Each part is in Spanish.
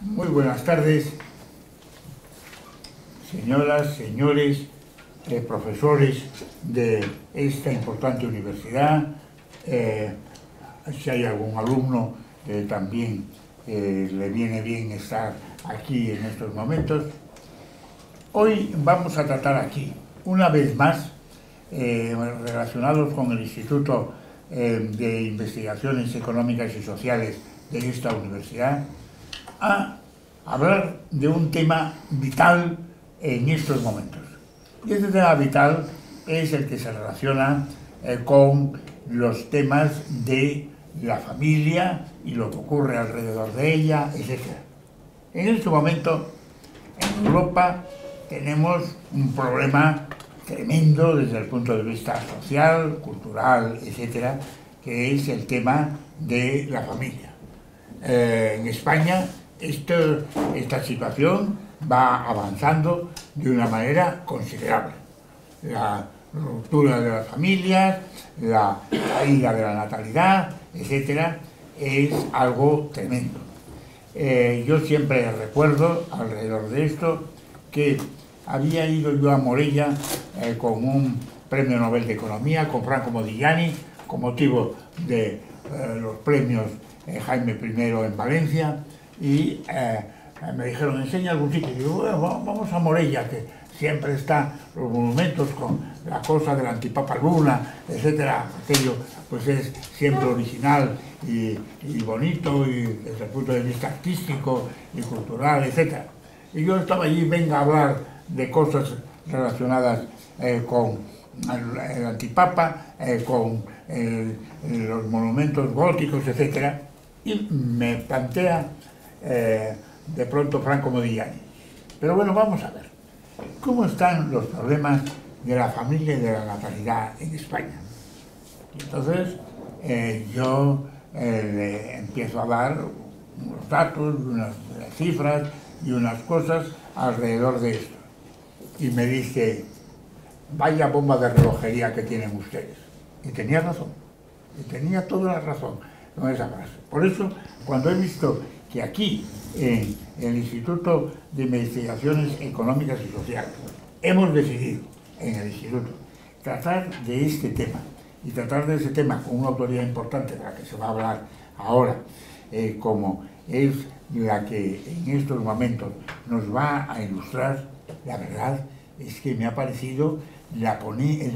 Muy buenas tardes, señoras, señores, eh, profesores de esta importante universidad. Eh, si hay algún alumno, eh, también le viene bien estar aquí en estos momentos. Hoy vamos a tratar aquí, una vez más, relacionados con el Instituto de Investigaciones Económicas y Sociales de esta universidad, a hablar de un tema vital en estos momentos. Y este tema vital es el que se relaciona eh, con los temas de la familia y lo que ocurre alrededor de ella, etc. En este momento, en Europa, tenemos un problema tremendo desde el punto de vista social, cultural, etc., que es el tema de la familia. Eh, en España este, esta situación va avanzando de una manera considerable. La ruptura de las familias, la caída de la natalidad, etcétera, es algo tremendo. Eh, yo siempre recuerdo alrededor de esto que había ido yo a Morella eh, con un premio Nobel de Economía, con Franco Modigliani, con motivo de eh, los premios Jaime I en Valencia, y eh, me dijeron, enseña algún sitio. Y bueno, vamos a Morella, que siempre están los monumentos con la cosa del antipapa Luna, etcétera, aquello pues es siempre original y, bonito y desde el punto de vista artístico y cultural, etcétera. Y yo estaba allí, venga a hablar de cosas relacionadas eh, con el, antipapa, eh, con los monumentos góticos, etcétera, y me plantea eh, de pronto Franco Modigliani. Pero bueno, vamos a ver. ¿Cómo están los problemas de la familia y de la natalidad en España? Entonces, eh, yo eh, empiezo a dar unos datos, unas cifras y unas cosas alrededor de esto. Y me dice, vaya bomba de relojería que tienen ustedes. Y tenía razón, y tenía toda la razón con esa frase. Por eso, cuando he visto que aquí, en el Instituto de Investigaciones Económicas y Sociales, hemos decidido en el Instituto tratar de este tema y tratar de ese tema con una autoridad importante de la que se va a hablar ahora, eh, como es la que en estos momentos nos va a ilustrar, la verdad es que me ha parecido la,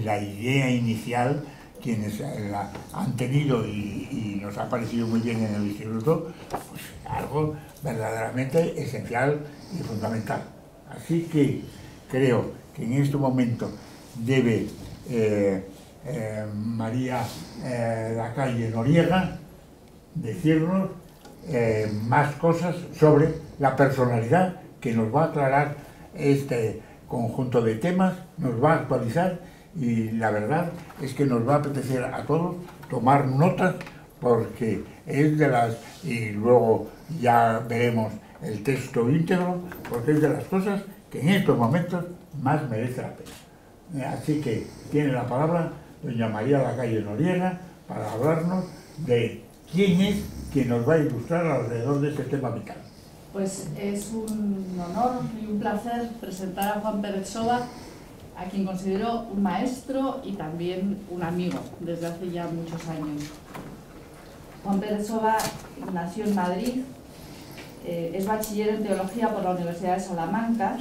la idea inicial quienes eh, la han tenido y, nos ha parecido muy bien en el instituto, pues algo verdaderamente esencial y fundamental. Así que creo que en este momento debe eh, eh, María eh, la calle Noriega decirnos más cosas sobre la personalidad que nos va a aclarar este conjunto de temas, nos va a actualizar y la verdad es que nos va a apetecer a todos tomar notas porque es de las, y luego ya veremos el texto íntegro, porque es de las cosas que en estos momentos más merece la pena. Eh, así que tiene la palabra doña María Lacalle Noriega para hablarnos de quién es quien nos va a ilustrar alrededor de este tema vital. Pues es un honor y un placer presentar a Juan Pérez Soba, a quien considero un maestro y también un amigo desde hace ya muchos años. Juan Pérez Soba nació en Madrid, eh, es bachiller en teología por la Universidad de Salamanca,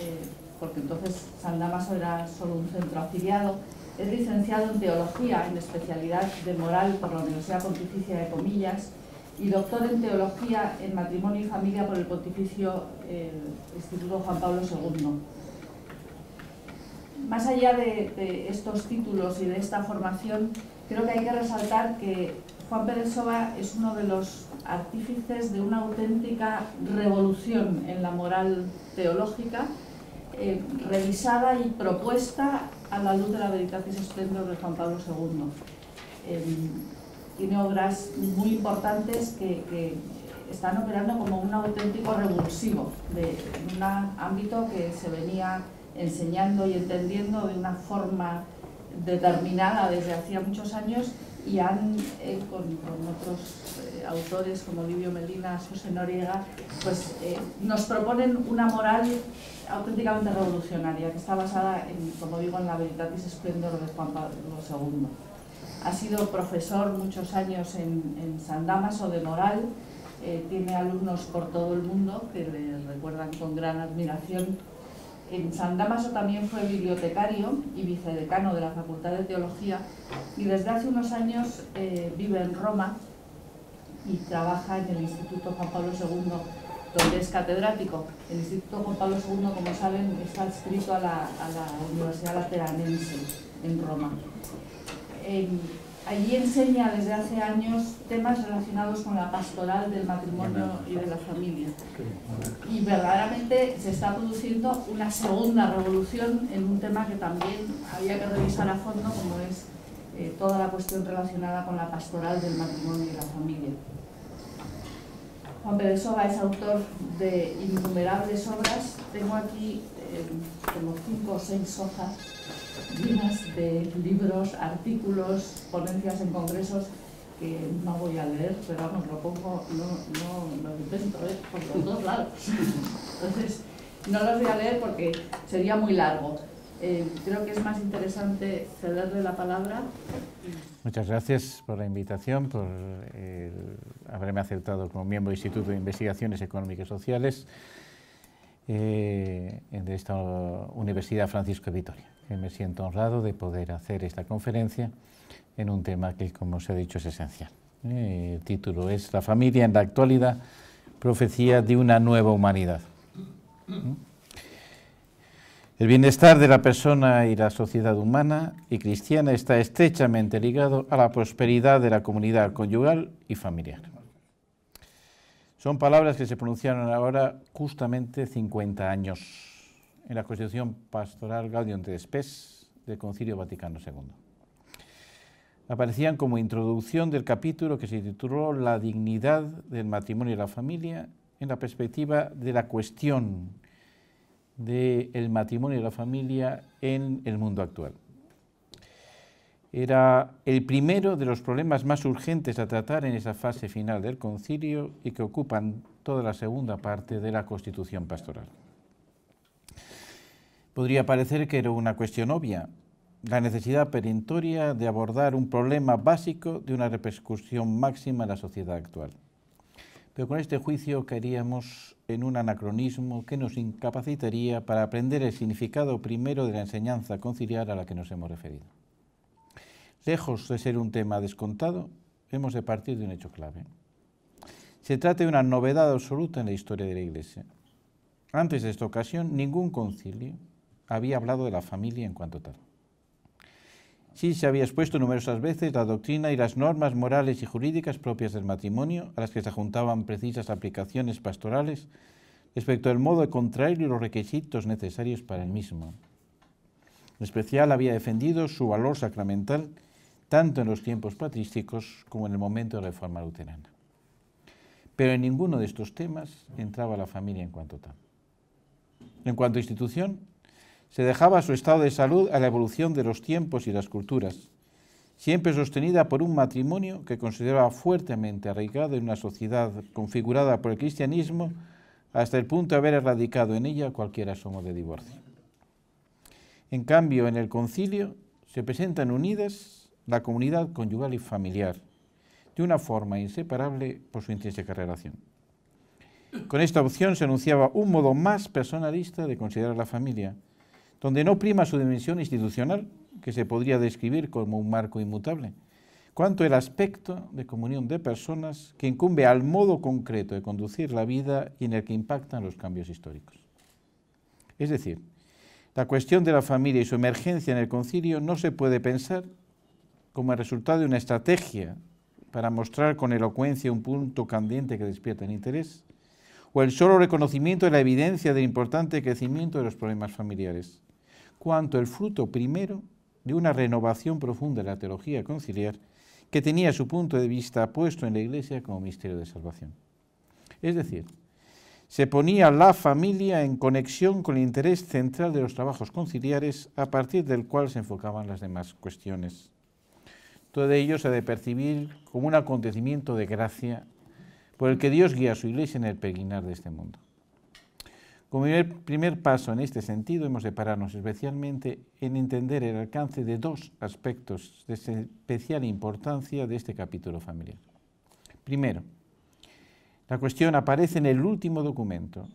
eh, porque entonces San Damaso era solo un centro afiliado, es licenciado en teología en especialidad de moral por la Universidad Pontificia de Comillas y doctor en teología en matrimonio y familia por el Pontificio eh, Instituto Juan Pablo II más allá de, estos títulos y de esta formación, creo que hay que resaltar que Juan Pérez Soba es uno de los artífices de una auténtica revolución en la moral teológica, eh, revisada y propuesta a la luz de la Veritatis Expendio de Juan Pablo II. Em, tiene obras muy importantes que, que están operando como un auténtico revulsivo de un ámbito que se venía enseñando y entendiendo de una forma determinada desde hacía muchos años y han, eh, con, otros eh, autores como Livio Melina, José Noriega, pues eh, nos proponen una moral auténticamente revolucionaria que está basada, en, como digo, en la veritatis esplendor de Juan Pablo II. Ha sido profesor muchos años en, en San Damaso de moral, tiene alumnos por todo el mundo que le recuerdan con gran admiración en San Damaso también fue bibliotecario y vicedecano de la Facultad de Teología y desde hace unos años eh, vive en Roma y trabaja en el Instituto Juan Pablo II, donde es catedrático. El Instituto Juan Pablo II, como saben, está adscrito a la, Universidad Lateranense en Roma. Allí enseña desde hace años temas relacionados con la pastoral del matrimonio y de la familia. Y verdaderamente se está produciendo una segunda revolución en un tema que también había que revisar a fondo, como es eh, toda la cuestión relacionada con la pastoral del matrimonio y la familia. Juan Pérez es autor de innumerables obras. Tengo aquí eh, como cinco o seis hojas de libros, artículos, ponencias en congresos que no voy a leer, pero vamos, lo pongo, no, lo intento ¿eh? por los dos lados. Entonces, no los voy a leer porque sería muy largo. Eh, creo que es más interesante cederle la palabra. Muchas gracias por la invitación, por haberme aceptado como miembro del Instituto de Investigaciones Económicas y Sociales eh, de esta Universidad Francisco de Vitoria me siento honrado de poder hacer esta conferencia en un tema que, como os he dicho, es esencial. El título es La familia en la actualidad, profecía de una nueva humanidad. ¿Mm? El bienestar de la persona y la sociedad humana y cristiana está estrechamente ligado a la prosperidad de la comunidad conyugal y familiar. Son palabras que se pronunciaron ahora justamente 50 años en la Constitución Pastoral Gaudium de Spes del Concilio Vaticano II. Aparecían como introducción del capítulo que se tituló La dignidad del matrimonio y la familia en la perspectiva de la cuestión del matrimonio y la familia en el mundo actual. Era el primero de los problemas más urgentes a tratar en esa fase final del concilio y que ocupan toda la segunda parte de la Constitución Pastoral. Podría parecer que era una cuestión obvia, la necesidad perentoria de abordar un problema básico de una repercusión máxima en la sociedad actual. Pero con este juicio caeríamos en un anacronismo que nos incapacitaría para aprender el significado primero de la enseñanza conciliar a la que nos hemos referido. Lejos de ser un tema descontado, hemos de partir de un hecho clave. Se trata de una novedad absoluta en la historia de la Iglesia. Antes de esta ocasión, ningún concilio, había hablado de la familia en cuanto tal. Sí se había expuesto numerosas veces la doctrina y las normas morales y jurídicas propias del matrimonio, a las que se juntaban precisas aplicaciones pastorales respecto al modo de contraerlo y los requisitos necesarios para el mismo. En especial había defendido su valor sacramental tanto en los tiempos patrísticos como en el momento de la reforma luterana. Pero en ninguno de estos temas entraba la familia en cuanto tal. En cuanto a institución, se dejaba su estado de salud a la evolución de los tiempos y las culturas, siempre sostenida por un matrimonio que consideraba fuertemente arraigado en una sociedad configurada por el cristianismo hasta el punto de haber erradicado en ella cualquier asomo de divorcio. En cambio, en el concilio se presentan unidas la comunidad conyugal y familiar, de una forma inseparable por su intrínseca relación. Con esta opción se anunciaba un modo más personalista de considerar la familia, donde no prima su dimensión institucional, que se podría describir como un marco inmutable, cuanto el aspecto de comunión de personas que incumbe al modo concreto de conducir la vida y en el que impactan los cambios históricos. Es decir, la cuestión de la familia y su emergencia en el concilio no se puede pensar como el resultado de una estrategia para mostrar con elocuencia un punto candente que despierta el interés, o el solo reconocimiento de la evidencia del importante crecimiento de los problemas familiares, cuanto el fruto primero de una renovación profunda de la teología conciliar que tenía su punto de vista puesto en la Iglesia como misterio de salvación. Es decir, se ponía la familia en conexión con el interés central de los trabajos conciliares a partir del cual se enfocaban las demás cuestiones. Todo ello se ha de percibir como un acontecimiento de gracia por el que Dios guía a su iglesia en el peregrinar de este mundo. Como primer, paso en este sentido, hemos de pararnos especialmente en entender el alcance de dos aspectos de especial importancia de este capítulo familiar. Primero, la cuestión aparece en el último documento,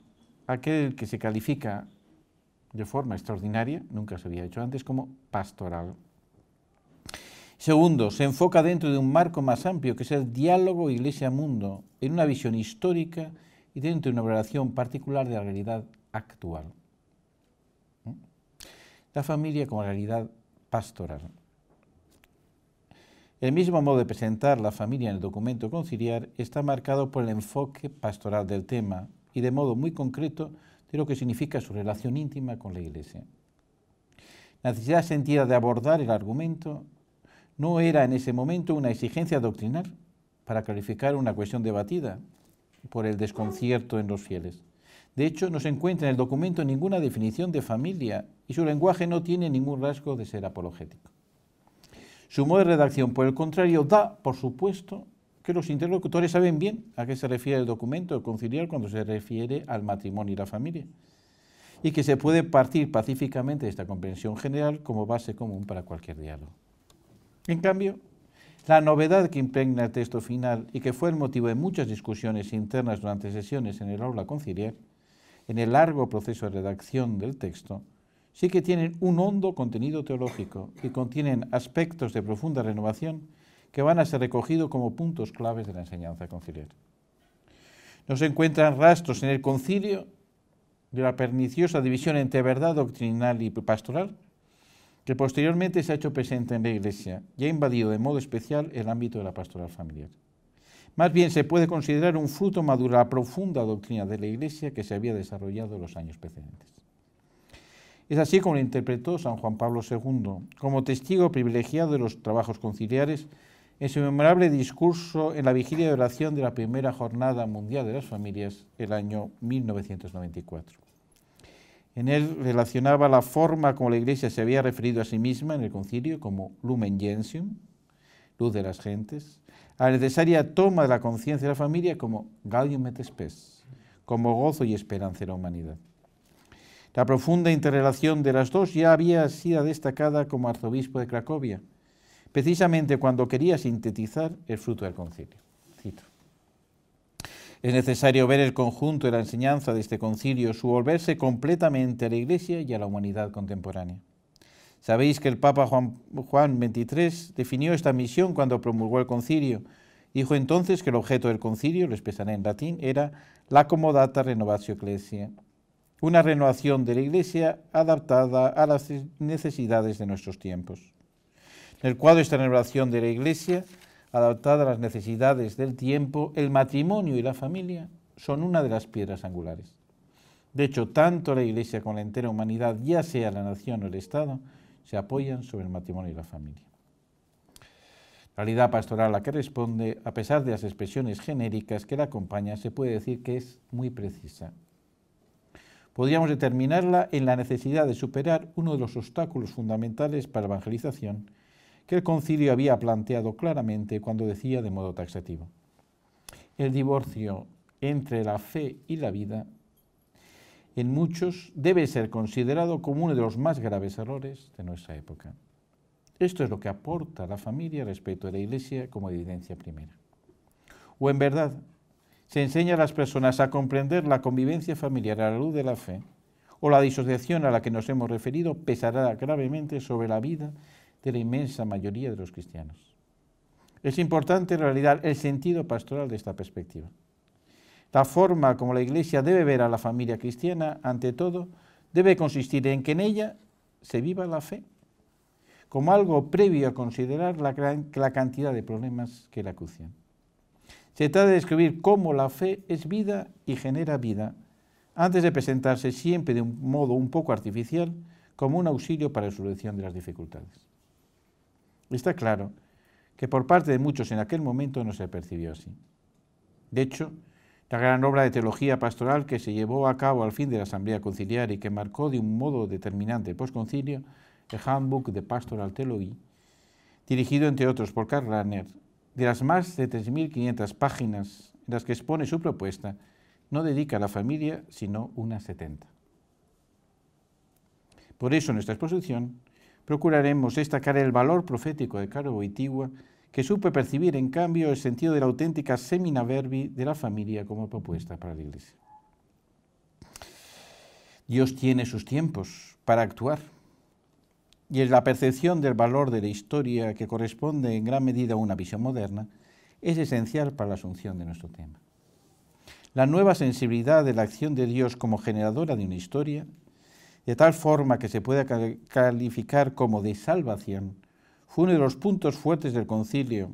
aquel que se califica de forma extraordinaria, nunca se había hecho antes, como pastoral. Segundo, se enfoca dentro de un marco más amplio, que es el diálogo Iglesia-Mundo, en una visión histórica y dentro de una relación particular de la realidad actual. La familia como realidad pastoral. El mismo modo de presentar la familia en el documento conciliar está marcado por el enfoque pastoral del tema y de modo muy concreto de lo que significa su relación íntima con la Iglesia. La necesidad sentida de abordar el argumento no era en ese momento una exigencia doctrinal para clarificar una cuestión debatida, por el desconcierto en los fieles. De hecho, no se encuentra en el documento ninguna definición de familia y su lenguaje no tiene ningún rasgo de ser apologético. Su modo de redacción, por el contrario, da, por supuesto, que los interlocutores saben bien a qué se refiere el documento conciliar cuando se refiere al matrimonio y la familia, y que se puede partir pacíficamente de esta comprensión general como base común para cualquier diálogo. En cambio, la novedad que impregna el texto final y que fue el motivo de muchas discusiones internas durante sesiones en el aula conciliar, en el largo proceso de redacción del texto, sí que tienen un hondo contenido teológico y contienen aspectos de profunda renovación que van a ser recogidos como puntos claves de la enseñanza conciliar. No se encuentran rastros en el concilio de la perniciosa división entre verdad doctrinal y pastoral, que posteriormente se ha hecho presente en la Iglesia y ha invadido de modo especial el ámbito de la pastoral familiar. Más bien se puede considerar un fruto maduro la profunda doctrina de la Iglesia que se había desarrollado en los años precedentes. Es así como lo interpretó San Juan Pablo II, como testigo privilegiado de los trabajos conciliares, en su memorable discurso en la vigilia de oración de la primera Jornada Mundial de las Familias, el año 1994. En él relacionaba la forma como la Iglesia se había referido a sí misma en el concilio como lumen gentium, luz de las gentes, a la necesaria toma de la conciencia de la familia como gallium et spes, como gozo y esperanza de la humanidad. La profunda interrelación de las dos ya había sido destacada como arzobispo de Cracovia, precisamente cuando quería sintetizar el fruto del concilio. Es necesario ver el conjunto de la enseñanza de este concilio, su volverse completamente a la Iglesia y a la humanidad contemporánea. Sabéis que el Papa Juan, Juan XXIII definió esta misión cuando promulgó el concilio. Dijo entonces que el objeto del concilio, lo expresaré en latín, era la comodata renovatio ecclesiae, una renovación de la Iglesia adaptada a las necesidades de nuestros tiempos. En el cuadro de esta renovación de la Iglesia, adaptada a las necesidades del tiempo, el matrimonio y la familia son una de las piedras angulares. De hecho, tanto la Iglesia como la entera humanidad, ya sea la nación o el Estado, se apoyan sobre el matrimonio y la familia. La realidad pastoral a la que responde, a pesar de las expresiones genéricas que la acompañan, se puede decir que es muy precisa. Podríamos determinarla en la necesidad de superar uno de los obstáculos fundamentales para evangelización, que el concilio había planteado claramente cuando decía de modo taxativo. El divorcio entre la fe y la vida en muchos debe ser considerado como uno de los más graves errores de nuestra época. Esto es lo que aporta la familia respecto a la Iglesia como evidencia primera. O en verdad, se enseña a las personas a comprender la convivencia familiar a la luz de la fe, o la disociación a la que nos hemos referido pesará gravemente sobre la vida de la inmensa mayoría de los cristianos. Es importante en realidad el sentido pastoral de esta perspectiva. La forma como la Iglesia debe ver a la familia cristiana, ante todo, debe consistir en que en ella se viva la fe, como algo previo a considerar la, la cantidad de problemas que la acucian. Se trata de describir cómo la fe es vida y genera vida, antes de presentarse siempre de un modo un poco artificial como un auxilio para la solución de las dificultades. Está claro que por parte de muchos en aquel momento no se percibió así. De hecho, la gran obra de teología pastoral que se llevó a cabo al fin de la Asamblea Conciliar y que marcó de un modo determinante el posconcilio el Handbook de Pastoral Theology, dirigido entre otros por Karl Rahner, de las más de 3.500 páginas en las que expone su propuesta, no dedica a la familia sino unas 70. Por eso nuestra exposición procuraremos destacar el valor profético de Caro Boitigua, que supe percibir en cambio el sentido de la auténtica semina verbi de la familia como propuesta para la Iglesia. Dios tiene sus tiempos para actuar y es la percepción del valor de la historia que corresponde en gran medida a una visión moderna es esencial para la asunción de nuestro tema. La nueva sensibilidad de la acción de Dios como generadora de una historia de tal forma que se pueda calificar como de salvación, fue uno de los puntos fuertes del concilio,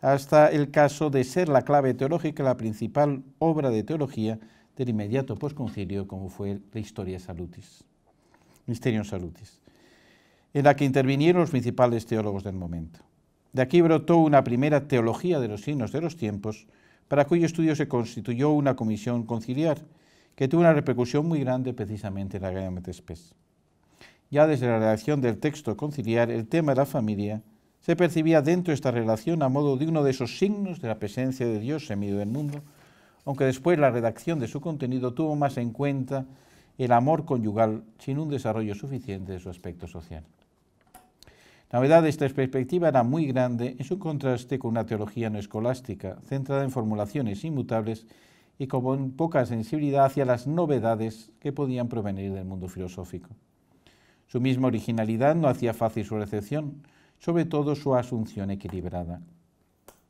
hasta el caso de ser la clave teológica la principal obra de teología del inmediato posconcilio, como fue la Historia Salutis, Misterio Salutis, en la que intervinieron los principales teólogos del momento. De aquí brotó una primera teología de los signos de los tiempos, para cuyo estudio se constituyó una comisión conciliar, que tuvo una repercusión muy grande precisamente en la Gaia Metespes. E ya desde la redacción del texto conciliar, el tema de la familia se percibía dentro de esta relación a modo de uno de esos signos de la presencia de Dios en medio del mundo, aunque después la redacción de su contenido tuvo más en cuenta el amor conyugal sin un desarrollo suficiente de su aspecto social. La novedad de esta perspectiva era muy grande en su contraste con una teología no escolástica, centrada en formulaciones inmutables y con poca sensibilidad hacia las novedades que podían provenir del mundo filosófico. Su misma originalidad no hacía fácil su recepción, sobre todo su asunción equilibrada.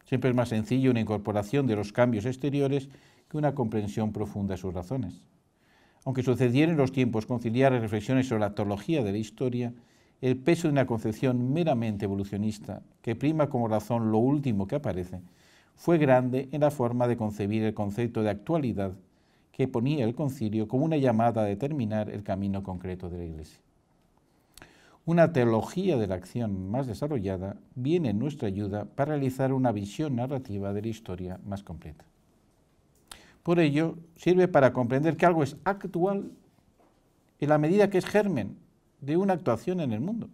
Siempre es más sencillo una incorporación de los cambios exteriores que una comprensión profunda de sus razones. Aunque sucediera en los tiempos conciliares reflexiones sobre la teología de la historia, el peso de una concepción meramente evolucionista, que prima como razón lo último que aparece, fue grande en la forma de concebir el concepto de actualidad que ponía el concilio como una llamada a determinar el camino concreto de la Iglesia. Una teología de la acción más desarrollada viene en nuestra ayuda para realizar una visión narrativa de la historia más completa. Por ello, sirve para comprender que algo es actual en la medida que es germen de una actuación en el mundo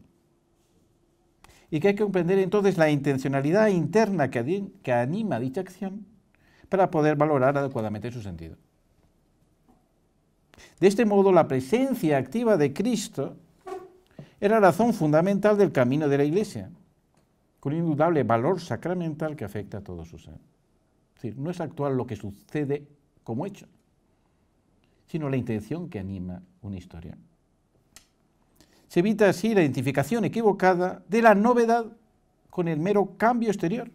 y que hay que comprender entonces la intencionalidad interna que, anima dicha acción para poder valorar adecuadamente su sentido. De este modo, la presencia activa de Cristo era razón fundamental del camino de la Iglesia, con un indudable valor sacramental que afecta a todos su ser. Es decir, no es actual lo que sucede como hecho, sino la intención que anima una historia se evita así la identificación equivocada de la novedad con el mero cambio exterior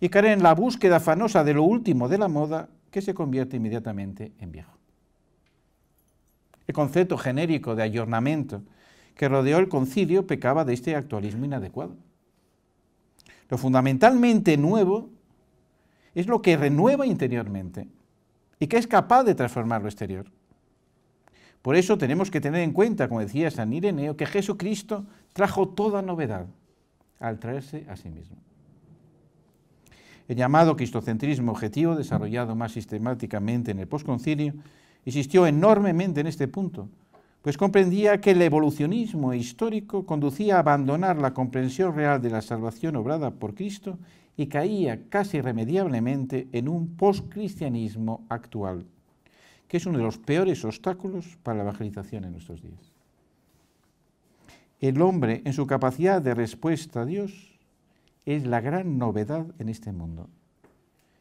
y caer en la búsqueda afanosa de lo último de la moda que se convierte inmediatamente en viejo. El concepto genérico de ayornamiento que rodeó el concilio pecaba de este actualismo inadecuado. Lo fundamentalmente nuevo es lo que renueva interiormente y que es capaz de transformar lo exterior. Por eso tenemos que tener en cuenta, como decía San Ireneo, que Jesucristo trajo toda novedad al traerse a sí mismo. El llamado cristocentrismo objetivo, desarrollado más sistemáticamente en el posconcilio, insistió enormemente en este punto, pues comprendía que el evolucionismo histórico conducía a abandonar la comprensión real de la salvación obrada por Cristo y caía casi irremediablemente en un postcristianismo actual que es uno de los peores obstáculos para la evangelización en nuestros días. El hombre, en su capacidad de respuesta a Dios, es la gran novedad en este mundo.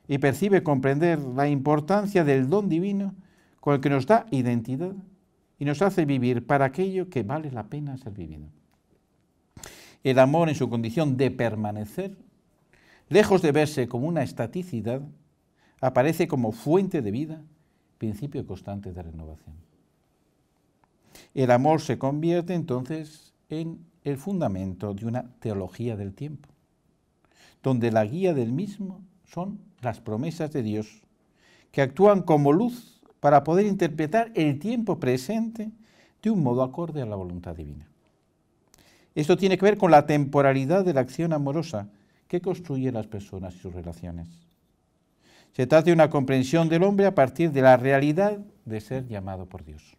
Y percibe comprender la importancia del don divino con el que nos da identidad y nos hace vivir para aquello que vale la pena ser vivido. El amor en su condición de permanecer, lejos de verse como una estaticidad, aparece como fuente de vida principio constante de renovación. El amor se convierte entonces en el fundamento de una teología del tiempo, donde la guía del mismo son las promesas de Dios, que actúan como luz para poder interpretar el tiempo presente de un modo acorde a la voluntad divina. Esto tiene que ver con la temporalidad de la acción amorosa que construye las personas y sus relaciones. Se trata de una comprensión del hombre a partir de la realidad de ser llamado por Dios.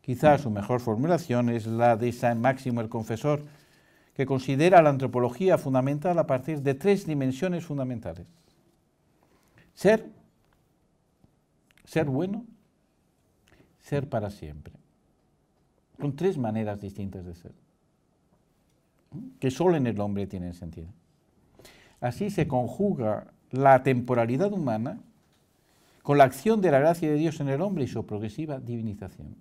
Quizás su mejor formulación es la de San Máximo el Confesor, que considera la antropología fundamental a partir de tres dimensiones fundamentales. Ser, ser bueno, ser para siempre. Con tres maneras distintas de ser, que solo en el hombre tienen sentido. Así se conjuga la temporalidad humana con la acción de la gracia de Dios en el hombre y su progresiva divinización.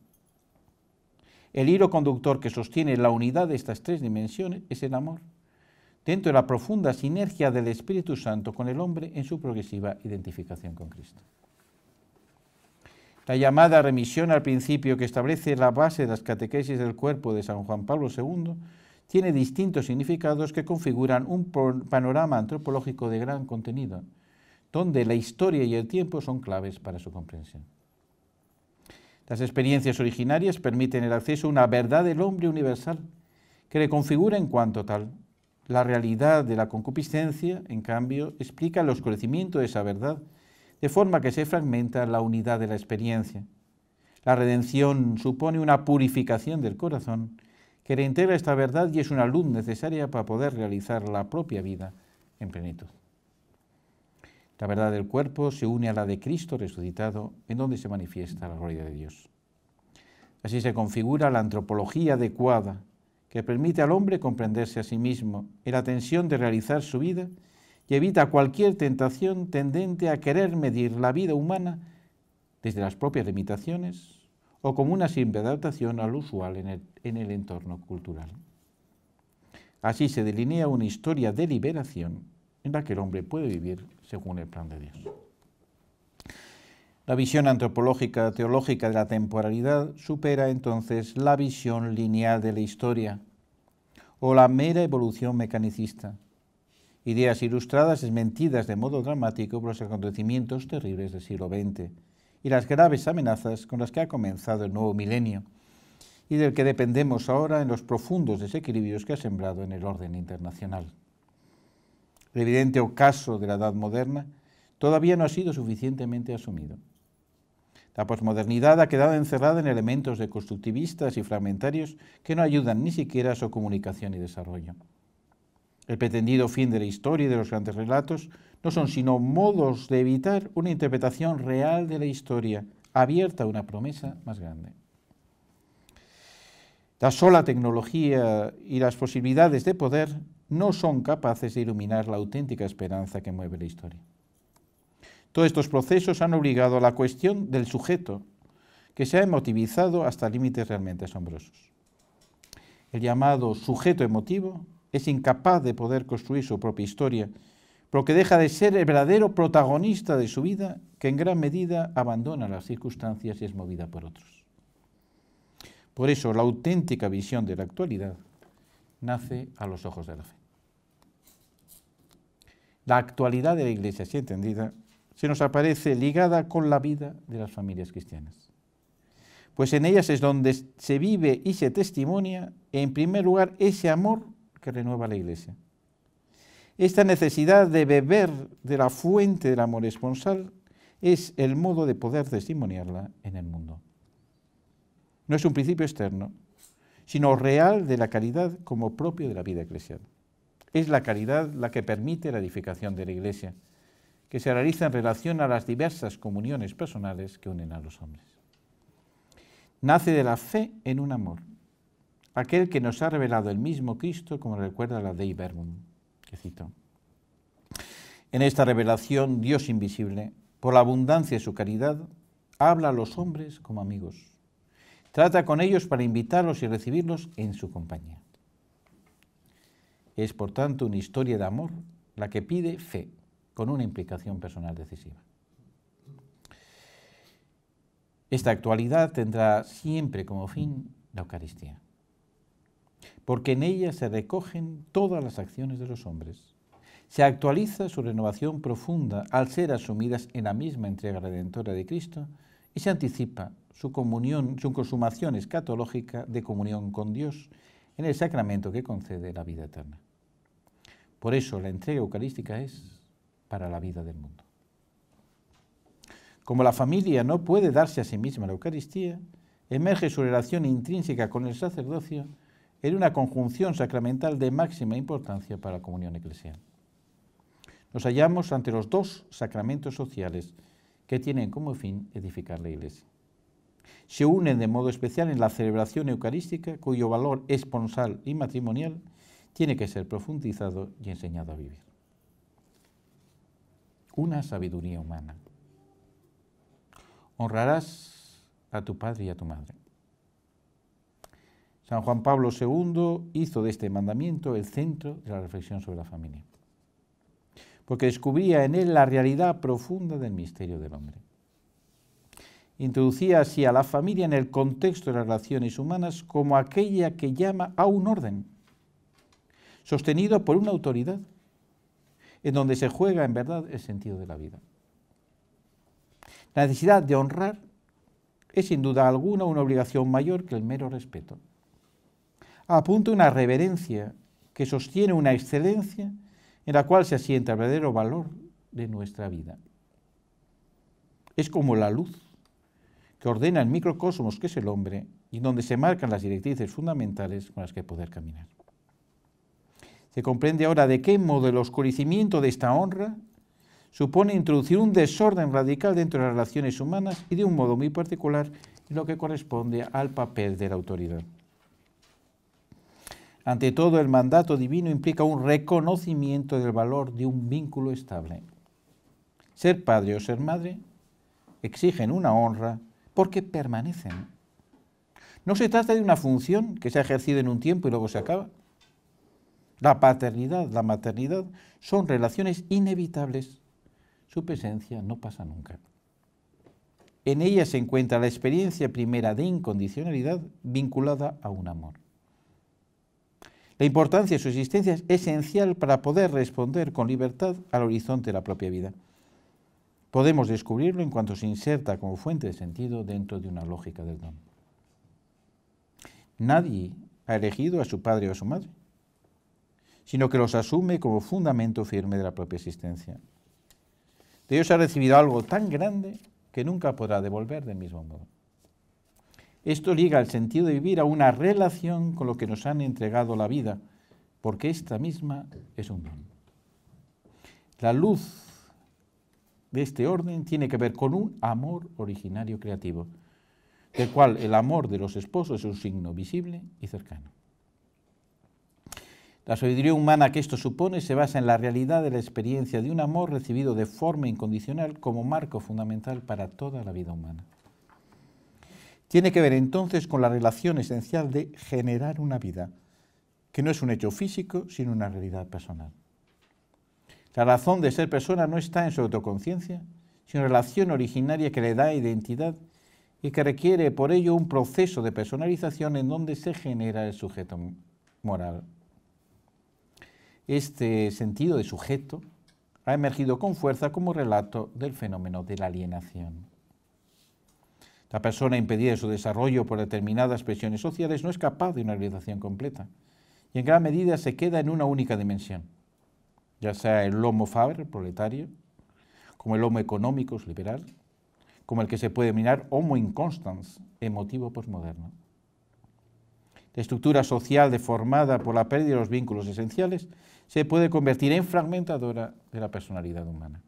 El hilo conductor que sostiene la unidad de estas tres dimensiones es el amor, dentro de la profunda sinergia del Espíritu Santo con el hombre en su progresiva identificación con Cristo. La llamada remisión al principio que establece la base de las catequesis del cuerpo de San Juan Pablo II tiene distintos significados que configuran un panorama antropológico de gran contenido, donde la historia y el tiempo son claves para su comprensión. Las experiencias originarias permiten el acceso a una verdad del hombre universal, que le configura en cuanto tal. La realidad de la concupiscencia, en cambio, explica el oscurecimiento de esa verdad, de forma que se fragmenta la unidad de la experiencia. La redención supone una purificación del corazón que reintegra esta verdad y es una luz necesaria para poder realizar la propia vida en plenitud. La verdad del cuerpo se une a la de Cristo resucitado, en donde se manifiesta la gloria de Dios. Así se configura la antropología adecuada que permite al hombre comprenderse a sí mismo en la tensión de realizar su vida y evita cualquier tentación tendente a querer medir la vida humana desde las propias limitaciones, o como una simple adaptación al usual en el, entorno cultural. Así se delinea una historia de liberación en la que el hombre puede vivir según el plan de Dios. La visión antropológica teológica de la temporalidad supera entonces la visión lineal de la historia o la mera evolución mecanicista. Ideas ilustradas desmentidas de modo dramático por los acontecimientos terribles del siglo XX, y las graves amenazas con las que ha comenzado el nuevo milenio y del que dependemos ahora en los profundos desequilibrios que ha sembrado en el orden internacional. El evidente ocaso de la Edad Moderna todavía no ha sido suficientemente asumido. La posmodernidad ha quedado encerrada en elementos constructivistas y fragmentarios que no ayudan ni siquiera a su comunicación y desarrollo. El pretendido fin de la historia y de los grandes relatos no son sino modos de evitar una interpretación real de la historia, abierta a una promesa más grande. La sola tecnología y las posibilidades de poder no son capaces de iluminar la auténtica esperanza que mueve la historia. Todos estos procesos han obligado a la cuestión del sujeto, que se ha emotivizado hasta límites realmente asombrosos. El llamado sujeto emotivo es incapaz de poder construir su propia historia, porque deja de ser el verdadero protagonista de su vida, que en gran medida abandona las circunstancias y es movida por otros. Por eso la auténtica visión de la actualidad nace a los ojos de la fe. La actualidad de la Iglesia, si entendida, se nos aparece ligada con la vida de las familias cristianas, pues en ellas es donde se vive y se testimonia, en primer lugar, ese amor que renueva la Iglesia. Esta necesidad de beber de la fuente del amor esponsal es el modo de poder testimoniarla en el mundo. No es un principio externo, sino real de la caridad como propio de la vida eclesial. Es la caridad la que permite la edificación de la Iglesia, que se realiza en relación a las diversas comuniones personales que unen a los hombres. Nace de la fe en un amor, aquel que nos ha revelado el mismo Cristo, como recuerda la Dei Verbum, que cito. En esta revelación, Dios invisible, por la abundancia de su caridad, habla a los hombres como amigos. Trata con ellos para invitarlos y recibirlos en su compañía. Es, por tanto, una historia de amor la que pide fe, con una implicación personal decisiva. Esta actualidad tendrá siempre como fin la Eucaristía porque en ella se recogen todas las acciones de los hombres. Se actualiza su renovación profunda al ser asumidas en la misma entrega redentora de Cristo y se anticipa su comunión, su consumación escatológica de comunión con Dios en el sacramento que concede la vida eterna. Por eso la entrega eucarística es para la vida del mundo. Como la familia no puede darse a sí misma la Eucaristía, emerge su relación intrínseca con el sacerdocio era una conjunción sacramental de máxima importancia para la comunión eclesial. Nos hallamos ante los dos sacramentos sociales que tienen como fin edificar la Iglesia. Se unen de modo especial en la celebración eucarística, cuyo valor esponsal y matrimonial tiene que ser profundizado y enseñado a vivir. Una sabiduría humana. Honrarás a tu padre y a tu madre. San Juan Pablo II hizo de este mandamiento el centro de la reflexión sobre la familia, porque descubría en él la realidad profunda del misterio del hombre. Introducía así a la familia en el contexto de las relaciones humanas como aquella que llama a un orden, sostenido por una autoridad, en donde se juega en verdad el sentido de la vida. La necesidad de honrar es sin duda alguna una obligación mayor que el mero respeto apunta una reverencia que sostiene una excelencia en la cual se asienta el verdadero valor de nuestra vida. Es como la luz que ordena el microcosmos que es el hombre y donde se marcan las directrices fundamentales con las que poder caminar. Se comprende ahora de qué modo el oscurecimiento de esta honra supone introducir un desorden radical dentro de las relaciones humanas y de un modo muy particular en lo que corresponde al papel de la autoridad. Ante todo, el mandato divino implica un reconocimiento del valor de un vínculo estable. Ser padre o ser madre exigen una honra porque permanecen. No se trata de una función que se ha ejercido en un tiempo y luego se acaba. La paternidad, la maternidad son relaciones inevitables. Su presencia no pasa nunca. En ella se encuentra la experiencia primera de incondicionalidad vinculada a un amor. La importancia de su existencia es esencial para poder responder con libertad al horizonte de la propia vida. Podemos descubrirlo en cuanto se inserta como fuente de sentido dentro de una lógica del don. Nadie ha elegido a su padre o a su madre, sino que los asume como fundamento firme de la propia existencia. De ellos ha recibido algo tan grande que nunca podrá devolver del mismo modo. Esto liga el sentido de vivir a una relación con lo que nos han entregado la vida, porque esta misma es un don. La luz de este orden tiene que ver con un amor originario creativo, del cual el amor de los esposos es un signo visible y cercano. La sabiduría humana que esto supone se basa en la realidad de la experiencia de un amor recibido de forma incondicional como marco fundamental para toda la vida humana tiene que ver entonces con la relación esencial de generar una vida, que no es un hecho físico, sino una realidad personal. La razón de ser persona no está en su autoconciencia, sino en relación originaria que le da identidad y que requiere por ello un proceso de personalización en donde se genera el sujeto moral. Este sentido de sujeto ha emergido con fuerza como relato del fenómeno de la alienación. La persona impedida de su desarrollo por determinadas presiones sociales no es capaz de una realización completa y en gran medida se queda en una única dimensión, ya sea el lomo faber, proletario, como el homo económico, liberal, como el que se puede denominar homo inconstans, emotivo postmoderno. La estructura social deformada por la pérdida de los vínculos esenciales se puede convertir en fragmentadora de la personalidad humana.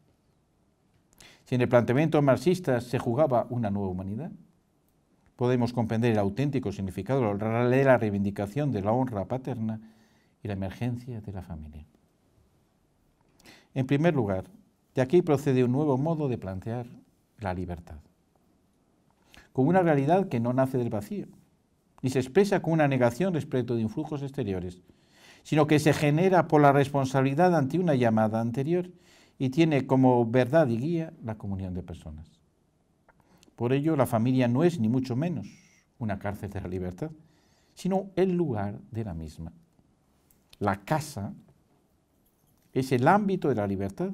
Si en el planteamiento marxista se jugaba una nueva humanidad, podemos comprender el auténtico significado de la reivindicación de la honra paterna y la emergencia de la familia. En primer lugar, de aquí procede un nuevo modo de plantear la libertad, como una realidad que no nace del vacío, ni se expresa con una negación respecto de influjos exteriores, sino que se genera por la responsabilidad ante una llamada anterior y tiene como verdad y guía la comunión de personas. Por ello, la familia no es ni mucho menos una cárcel de la libertad, sino el lugar de la misma. La casa es el ámbito de la libertad,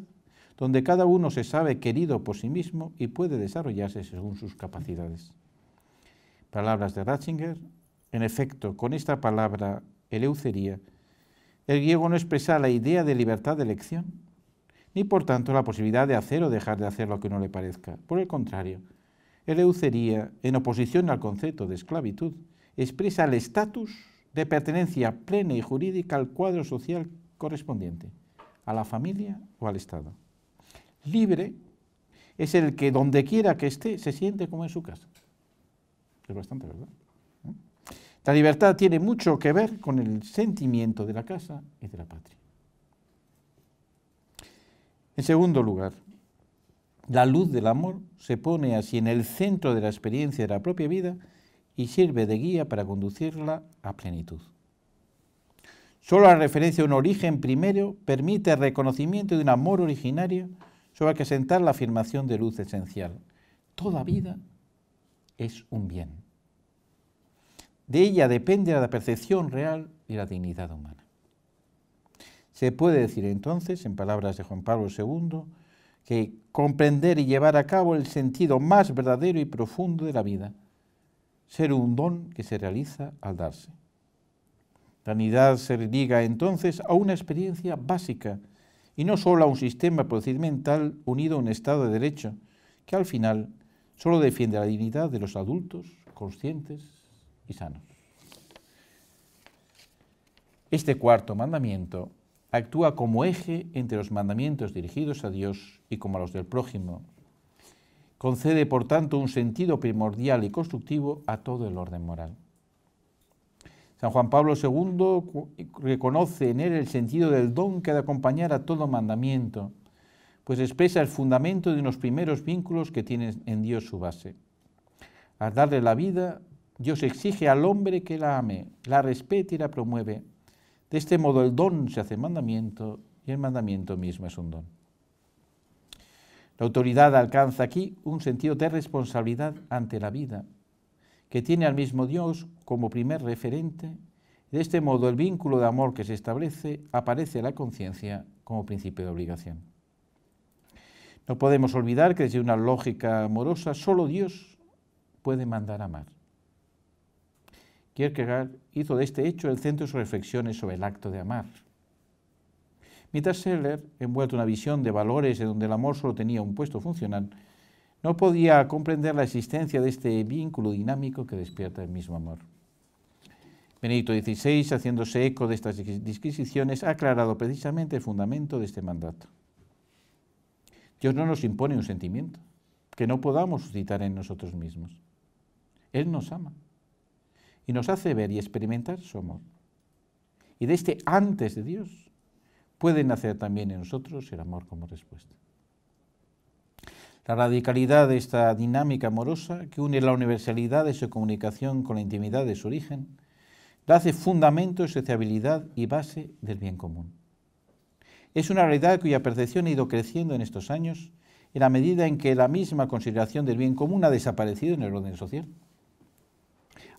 donde cada uno se sabe querido por sí mismo y puede desarrollarse según sus capacidades. Palabras de Ratzinger, en efecto, con esta palabra, eleucería, el griego no expresa la idea de libertad de elección, ni por tanto la posibilidad de hacer o dejar de hacer lo que no le parezca. Por el contrario, Eleucería, en oposición al concepto de esclavitud, expresa el estatus de pertenencia plena y jurídica al cuadro social correspondiente, a la familia o al Estado. Libre es el que donde quiera que esté se siente como en su casa. Es bastante verdad. ¿Eh? La libertad tiene mucho que ver con el sentimiento de la casa y de la patria. En segundo lugar, la luz del amor se pone así en el centro de la experiencia de la propia vida y sirve de guía para conducirla a plenitud. Solo la referencia a un origen primero permite el reconocimiento de un amor originario sobre el que sentar la afirmación de luz esencial. Toda vida es un bien. De ella depende la percepción real y la dignidad humana. Se puede decir entonces, en palabras de Juan Pablo II, que comprender y llevar a cabo el sentido más verdadero y profundo de la vida, ser un don que se realiza al darse. La unidad se liga entonces a una experiencia básica y no solo a un sistema procedimental unido a un Estado de Derecho, que al final solo defiende la dignidad de los adultos, conscientes y sanos. Este cuarto mandamiento actúa como eje entre los mandamientos dirigidos a Dios y como a los del prójimo. Concede, por tanto, un sentido primordial y constructivo a todo el orden moral. San Juan Pablo II reconoce en él el sentido del don que ha de acompañar a todo mandamiento, pues expresa el fundamento de unos primeros vínculos que tienen en Dios su base. Al darle la vida, Dios exige al hombre que la ame, la respete y la promueve de este modo el don se hace mandamiento y el mandamiento mismo es un don. La autoridad alcanza aquí un sentido de responsabilidad ante la vida, que tiene al mismo Dios como primer referente. De este modo el vínculo de amor que se establece aparece a la conciencia como principio de obligación. No podemos olvidar que desde una lógica amorosa solo Dios puede mandar amar. Kierkegaard hizo de este hecho el centro de sus reflexiones sobre el acto de amar. Mientras Seller, envuelto en una visión de valores en donde el amor solo tenía un puesto funcional, no podía comprender la existencia de este vínculo dinámico que despierta el mismo amor. Benedicto XVI, haciéndose eco de estas disquisiciones, ha aclarado precisamente el fundamento de este mandato. Dios no nos impone un sentimiento que no podamos suscitar en nosotros mismos. Él nos ama y nos hace ver y experimentar su amor. Y de este antes de Dios puede nacer también en nosotros el amor como respuesta. La radicalidad de esta dinámica amorosa, que une la universalidad de su comunicación con la intimidad de su origen, la hace fundamento de sociabilidad y base del bien común. Es una realidad cuya percepción ha ido creciendo en estos años en la medida en que la misma consideración del bien común ha desaparecido en el orden social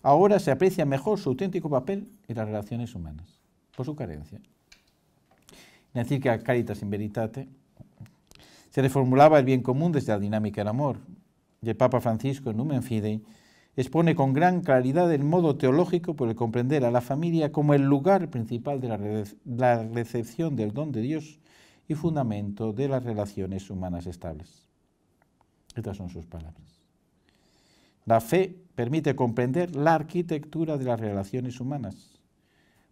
Ahora se aprecia mejor su auténtico papel en las relaciones humanas, por su carencia. decir, que a Caritas in Veritate se reformulaba el bien común desde la dinámica del amor, y el Papa Francisco en Numen Fidei expone con gran claridad el modo teológico por el comprender a la familia como el lugar principal de la, la recepción del don de Dios y fundamento de las relaciones humanas estables. Estas son sus palabras. La fe permite comprender la arquitectura de las relaciones humanas,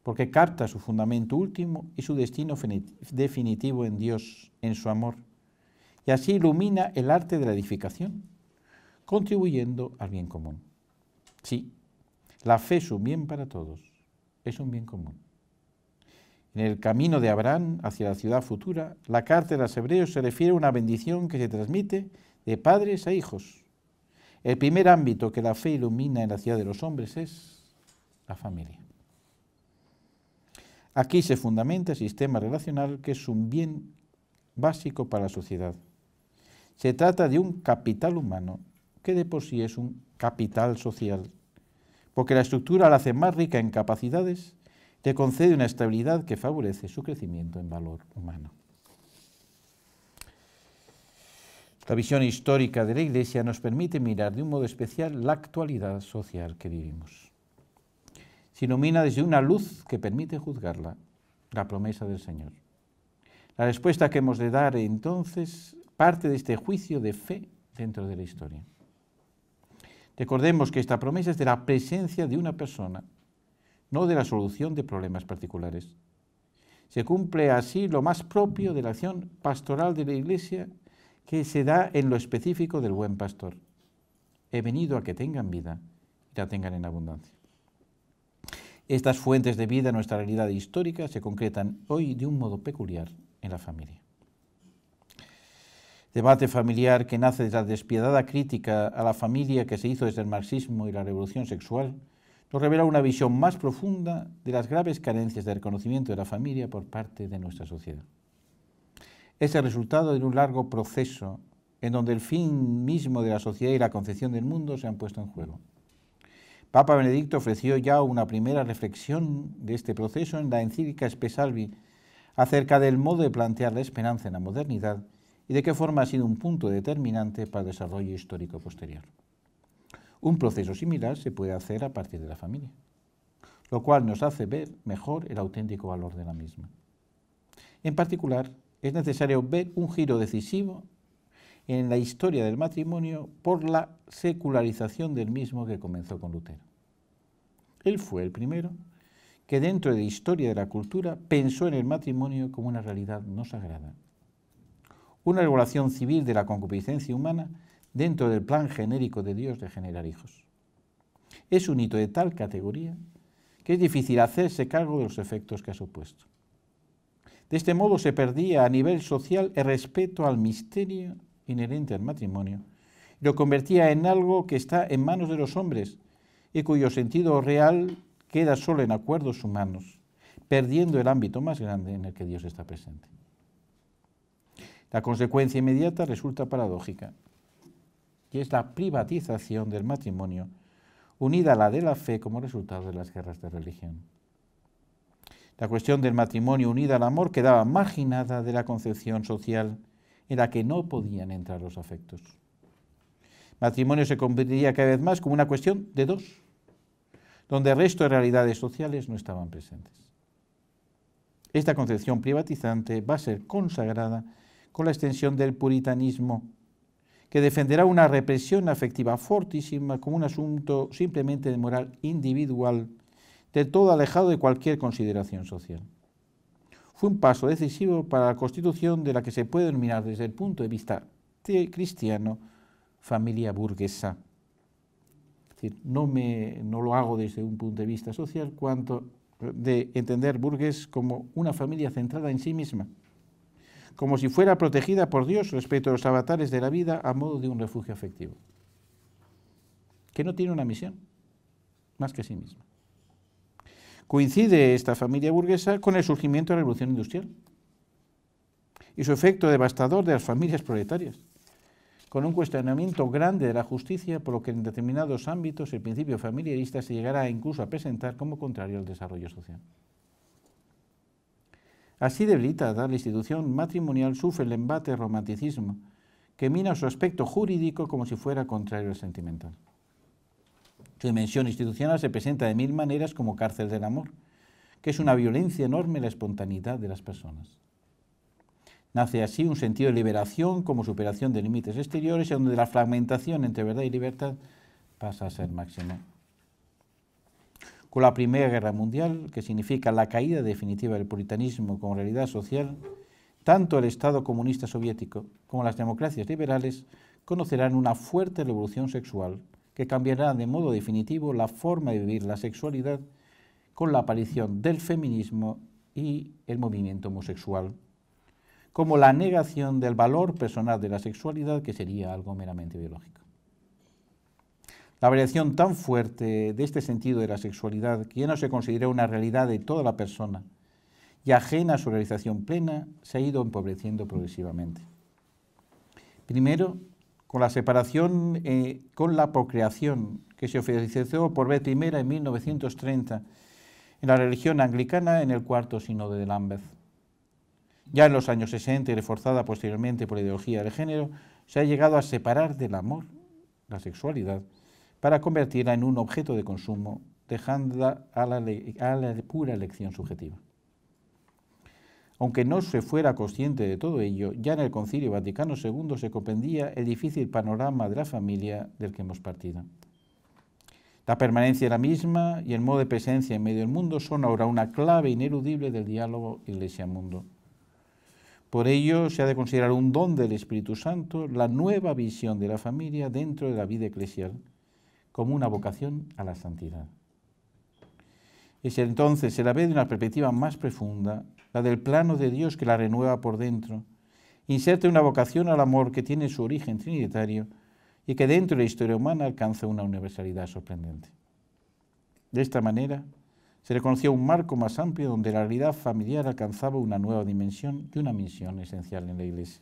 porque capta su fundamento último y su destino definitivo en Dios, en su amor, y así ilumina el arte de la edificación, contribuyendo al bien común. Sí, la fe es un bien para todos, es un bien común. En el camino de Abraham hacia la ciudad futura, la carta de los Hebreos se refiere a una bendición que se transmite de padres a hijos el primer ámbito que la fe ilumina en la ciudad de los hombres es la familia. Aquí se fundamenta el sistema relacional que es un bien básico para la sociedad. Se trata de un capital humano que de por sí es un capital social, porque la estructura la hace más rica en capacidades, le concede una estabilidad que favorece su crecimiento en valor humano. La visión histórica de la Iglesia nos permite mirar de un modo especial la actualidad social que vivimos. Se ilumina desde una luz que permite juzgarla, la promesa del Señor. La respuesta que hemos de dar entonces parte de este juicio de fe dentro de la historia. Recordemos que esta promesa es de la presencia de una persona, no de la solución de problemas particulares. Se cumple así lo más propio de la acción pastoral de la Iglesia que se da en lo específico del buen pastor. He venido a que tengan vida y la tengan en abundancia. Estas fuentes de vida, nuestra realidad histórica, se concretan hoy de un modo peculiar en la familia. Debate familiar que nace de la despiadada crítica a la familia que se hizo desde el marxismo y la revolución sexual, nos revela una visión más profunda de las graves carencias de reconocimiento de la familia por parte de nuestra sociedad es el resultado de un largo proceso en donde el fin mismo de la sociedad y la concepción del mundo se han puesto en juego. Papa Benedicto ofreció ya una primera reflexión de este proceso en la encíclica Spesalvi acerca del modo de plantear la esperanza en la modernidad y de qué forma ha sido un punto determinante para el desarrollo histórico posterior. Un proceso similar se puede hacer a partir de la familia, lo cual nos hace ver mejor el auténtico valor de la misma. En particular, es necesario ver un giro decisivo en la historia del matrimonio por la secularización del mismo que comenzó con Lutero. Él fue el primero que dentro de la historia de la cultura pensó en el matrimonio como una realidad no sagrada, una regulación civil de la concupiscencia humana dentro del plan genérico de Dios de generar hijos. Es un hito de tal categoría que es difícil hacerse cargo de los efectos que ha supuesto. De este modo se perdía a nivel social el respeto al misterio inherente al matrimonio y lo convertía en algo que está en manos de los hombres y cuyo sentido real queda solo en acuerdos humanos, perdiendo el ámbito más grande en el que Dios está presente. La consecuencia inmediata resulta paradójica y es la privatización del matrimonio unida a la de la fe como resultado de las guerras de religión. La cuestión del matrimonio unida al amor quedaba marginada de la concepción social en la que no podían entrar los afectos. Matrimonio se convertiría cada vez más como una cuestión de dos, donde el resto de realidades sociales no estaban presentes. Esta concepción privatizante va a ser consagrada con la extensión del puritanismo, que defenderá una represión afectiva fortísima como un asunto simplemente de moral individual de todo alejado de cualquier consideración social. Fue un paso decisivo para la constitución de la que se puede denominar desde el punto de vista cristiano familia burguesa. Es decir, no, me, no lo hago desde un punto de vista social, cuanto de entender burgués como una familia centrada en sí misma, como si fuera protegida por Dios respecto a los avatares de la vida a modo de un refugio afectivo, que no tiene una misión más que sí misma. Coincide esta familia burguesa con el surgimiento de la revolución industrial y su efecto devastador de las familias proletarias, con un cuestionamiento grande de la justicia, por lo que en determinados ámbitos el principio familiarista se llegará incluso a presentar como contrario al desarrollo social. Así debilitada, la institución matrimonial sufre el embate romanticismo, que mina su aspecto jurídico como si fuera contrario al sentimental. Su dimensión institucional se presenta de mil maneras como cárcel del amor, que es una violencia enorme en la espontaneidad de las personas. Nace así un sentido de liberación como superación de límites exteriores, en donde la fragmentación entre verdad y libertad pasa a ser máxima. Con la Primera Guerra Mundial, que significa la caída definitiva del puritanismo como realidad social, tanto el Estado comunista soviético como las democracias liberales conocerán una fuerte revolución sexual que cambiará de modo definitivo la forma de vivir la sexualidad con la aparición del feminismo y el movimiento homosexual, como la negación del valor personal de la sexualidad, que sería algo meramente biológico. La variación tan fuerte de este sentido de la sexualidad, que ya no se considera una realidad de toda la persona y ajena a su realización plena, se ha ido empobreciendo progresivamente. Primero, con la separación, eh, con la procreación, que se oficializó por vez primera en 1930 en la religión anglicana en el cuarto sínodo de Lambeth. Ya en los años 60 reforzada posteriormente por la ideología de género, se ha llegado a separar del amor la sexualidad para convertirla en un objeto de consumo, dejándola a la, a la pura elección subjetiva. Aunque no se fuera consciente de todo ello, ya en el Concilio Vaticano II se comprendía el difícil panorama de la familia del que hemos partido. La permanencia de la misma y el modo de presencia en medio del mundo son ahora una clave ineludible del diálogo Iglesia-Mundo. Por ello, se ha de considerar un don del Espíritu Santo la nueva visión de la familia dentro de la vida eclesial, como una vocación a la santidad. Es entonces se la ve de una perspectiva más profunda, la del plano de Dios que la renueva por dentro, inserte una vocación al amor que tiene su origen trinitario y que dentro de la historia humana alcanza una universalidad sorprendente. De esta manera, se reconoció un marco más amplio donde la realidad familiar alcanzaba una nueva dimensión y una misión esencial en la Iglesia.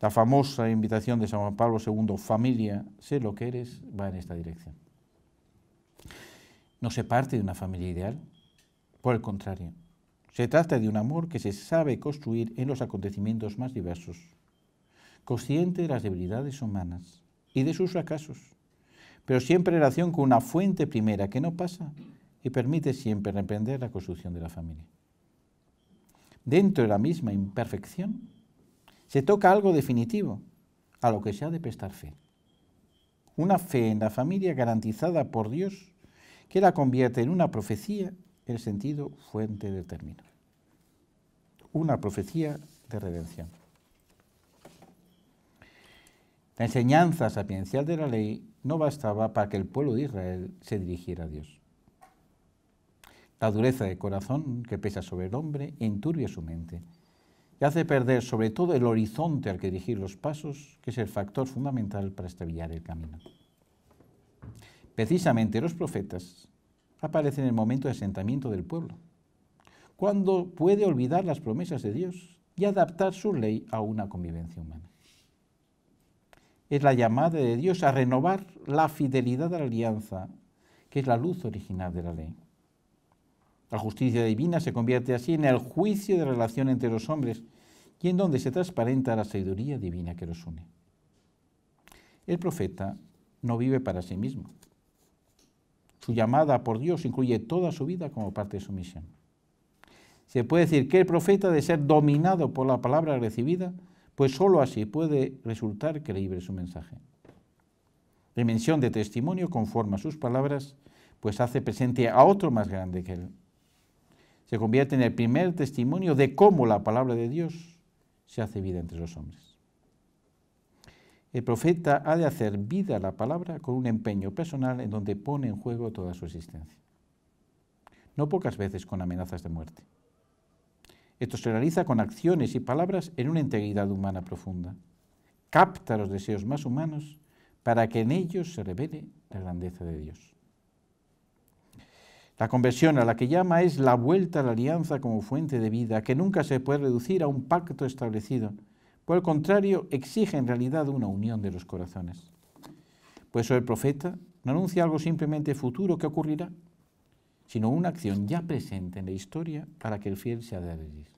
La famosa invitación de San Pablo II, familia, sé lo que eres, va en esta dirección. No se parte de una familia ideal, por el contrario, se trata de un amor que se sabe construir en los acontecimientos más diversos, consciente de las debilidades humanas y de sus fracasos, pero siempre en relación con una fuente primera que no pasa y permite siempre reprender la construcción de la familia. Dentro de la misma imperfección, se toca algo definitivo, a lo que se ha de prestar fe. Una fe en la familia garantizada por Dios que la convierte en una profecía en el sentido fuente del término. Una profecía de redención. La enseñanza sapiencial de la ley no bastaba para que el pueblo de Israel se dirigiera a Dios. La dureza de corazón que pesa sobre el hombre enturbia su mente y hace perder sobre todo el horizonte al que dirigir los pasos, que es el factor fundamental para estabilizar el camino. Precisamente los profetas aparecen en el momento de asentamiento del pueblo, cuando puede olvidar las promesas de Dios y adaptar su ley a una convivencia humana. Es la llamada de Dios a renovar la fidelidad a la alianza, que es la luz original de la ley. La justicia divina se convierte así en el juicio de relación entre los hombres y en donde se transparenta la sabiduría divina que los une. El profeta no vive para sí mismo, su llamada por Dios incluye toda su vida como parte de su misión. Se puede decir que el profeta debe ser dominado por la palabra recibida, pues sólo así puede resultar creíble su mensaje. La dimensión de testimonio conforma sus palabras, pues hace presente a otro más grande que él. Se convierte en el primer testimonio de cómo la palabra de Dios se hace vida entre los hombres. El profeta ha de hacer vida a la palabra con un empeño personal en donde pone en juego toda su existencia. No pocas veces con amenazas de muerte. Esto se realiza con acciones y palabras en una integridad humana profunda. Capta los deseos más humanos para que en ellos se revele la grandeza de Dios. La conversión a la que llama es la vuelta a la alianza como fuente de vida, que nunca se puede reducir a un pacto establecido, por el contrario, exige en realidad una unión de los corazones. Pues el profeta no anuncia algo simplemente futuro que ocurrirá, sino una acción ya presente en la historia para que el fiel se adherir.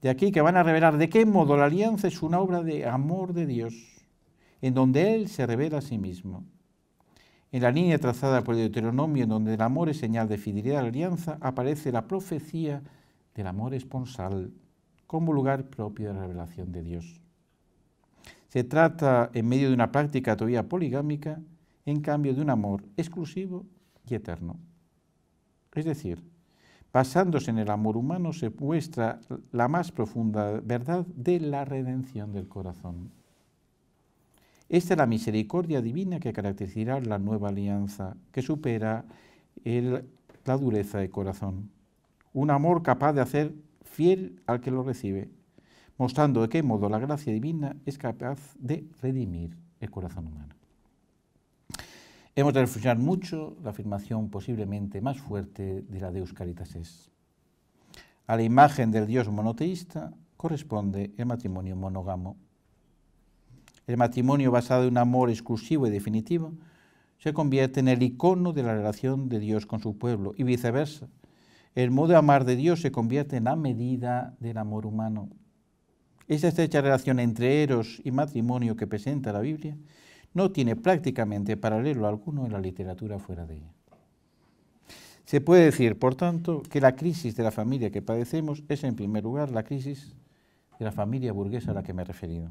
De aquí que van a revelar de qué modo la alianza es una obra de amor de Dios, en donde Él se revela a sí mismo. En la línea trazada por Deuteronomio, en donde el amor es señal de fidelidad a la alianza, aparece la profecía del amor esponsal como lugar propio de la revelación de Dios. Se trata, en medio de una práctica todavía poligámica, en cambio de un amor exclusivo y eterno. Es decir, basándose en el amor humano se muestra la más profunda verdad de la redención del corazón. Esta es la misericordia divina que caracterizará la nueva alianza, que supera la dureza de corazón. Un amor capaz de hacer fiel al que lo recibe, mostrando de qué modo la gracia divina es capaz de redimir el corazón humano. Hemos de reflexionar mucho la afirmación posiblemente más fuerte de la Deus Caritas es. A la imagen del Dios monoteísta corresponde el matrimonio monógamo. El matrimonio basado en un amor exclusivo y definitivo se convierte en el icono de la relación de Dios con su pueblo y viceversa, el modo de amar de Dios se convierte en la medida del amor humano. Esa estrecha relación entre eros y matrimonio que presenta la Biblia no tiene prácticamente paralelo alguno en la literatura fuera de ella. Se puede decir, por tanto, que la crisis de la familia que padecemos es en primer lugar la crisis de la familia burguesa a la que me he referido.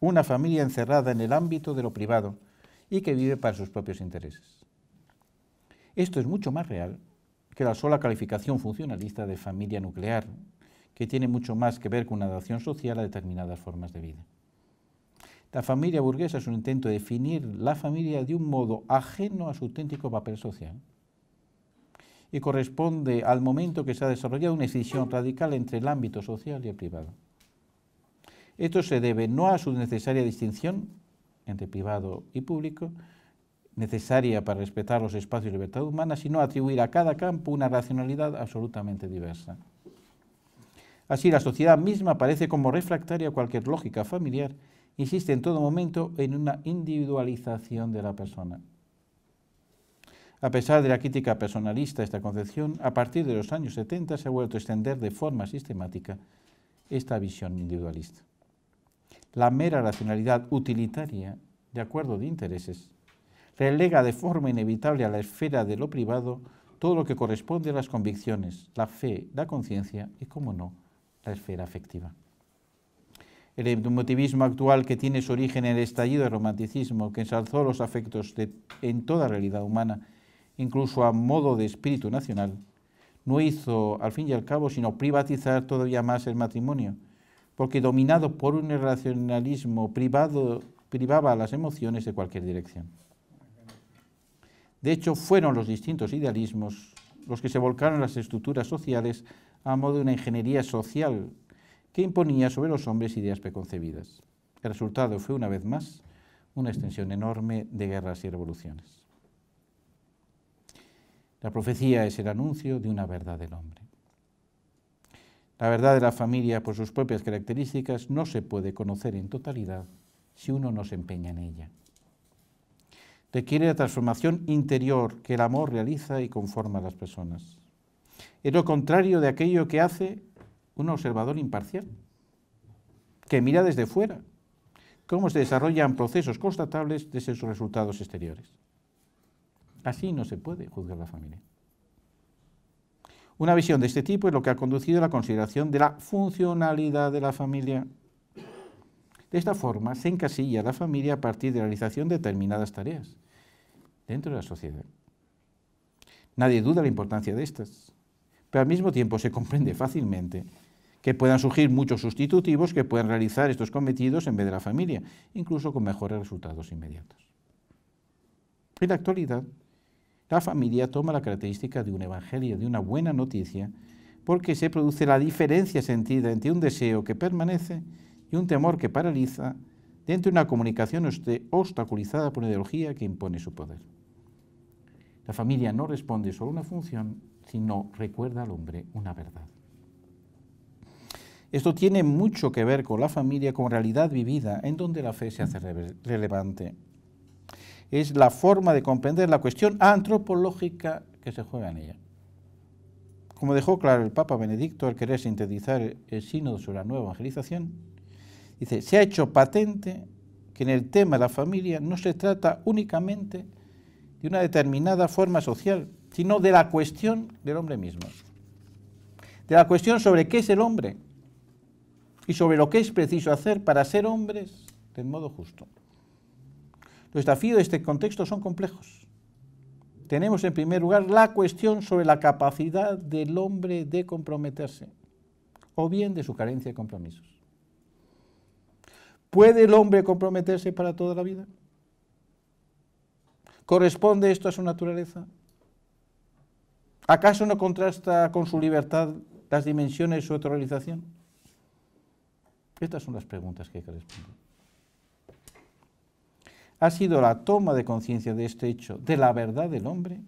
Una familia encerrada en el ámbito de lo privado y que vive para sus propios intereses. Esto es mucho más real que la sola calificación funcionalista de familia nuclear, que tiene mucho más que ver con una adaptación social a determinadas formas de vida. La familia burguesa es un intento de definir la familia de un modo ajeno a su auténtico papel social y corresponde al momento que se ha desarrollado una escisión radical entre el ámbito social y el privado. Esto se debe no a su necesaria distinción entre privado y público, necesaria para respetar los espacios de libertad humana, sino atribuir a cada campo una racionalidad absolutamente diversa. Así, la sociedad misma parece como refractaria a cualquier lógica familiar Insiste en todo momento en una individualización de la persona. A pesar de la crítica personalista a esta concepción, a partir de los años 70 se ha vuelto a extender de forma sistemática esta visión individualista. La mera racionalidad utilitaria, de acuerdo de intereses, relega de forma inevitable a la esfera de lo privado todo lo que corresponde a las convicciones, la fe, la conciencia y, como no, la esfera afectiva. El emotivismo actual, que tiene su origen en el estallido del romanticismo, que ensalzó los afectos en toda realidad humana, incluso a modo de espíritu nacional, no hizo, al fin y al cabo, sino privatizar todavía más el matrimonio, porque dominado por un irracionalismo privado, privaba a las emociones de cualquier dirección. De hecho, fueron los distintos idealismos los que se volcaron las estructuras sociales a modo de una ingeniería social que imponía sobre los hombres ideas preconcebidas. El resultado fue, una vez más, una extensión enorme de guerras y revoluciones. La profecía es el anuncio de una verdad del hombre. La verdad de la familia, por sus propias características, no se puede conocer en totalidad si uno no se empeña en ella requiere la transformación interior que el amor realiza y conforma a las personas. Es lo contrario de aquello que hace un observador imparcial, que mira desde fuera cómo se desarrollan procesos constatables desde sus resultados exteriores. Así no se puede juzgar la familia. Una visión de este tipo es lo que ha conducido a la consideración de la funcionalidad de la familia. De esta forma se encasilla la familia a partir de la realización de determinadas tareas, dentro de la sociedad. Nadie duda la importancia de estas, pero al mismo tiempo se comprende fácilmente que puedan surgir muchos sustitutivos que puedan realizar estos cometidos en vez de la familia, incluso con mejores resultados inmediatos. En la actualidad, la familia toma la característica de un evangelio, de una buena noticia, porque se produce la diferencia sentida entre un deseo que permanece y un temor que paraliza dentro de una comunicación obstaculizada por una ideología que impone su poder. La familia no responde solo a una función, sino recuerda al hombre una verdad. Esto tiene mucho que ver con la familia como realidad vivida en donde la fe se hace relevante. Es la forma de comprender la cuestión antropológica que se juega en ella. Como dejó claro el Papa Benedicto al querer sintetizar el sínodo sobre la nueva evangelización, dice, se ha hecho patente que en el tema de la familia no se trata únicamente de una determinada forma social, sino de la cuestión del hombre mismo. De la cuestión sobre qué es el hombre y sobre lo que es preciso hacer para ser hombres del modo justo. Los desafíos de este contexto son complejos. Tenemos en primer lugar la cuestión sobre la capacidad del hombre de comprometerse o bien de su carencia de compromisos. ¿Puede el hombre comprometerse para toda la vida? ¿Corresponde esto a su naturaleza? ¿Acaso no contrasta con su libertad las dimensiones de su autorrealización? Estas son las preguntas que hay que responder. Ha sido la toma de conciencia de este hecho, de la verdad del hombre,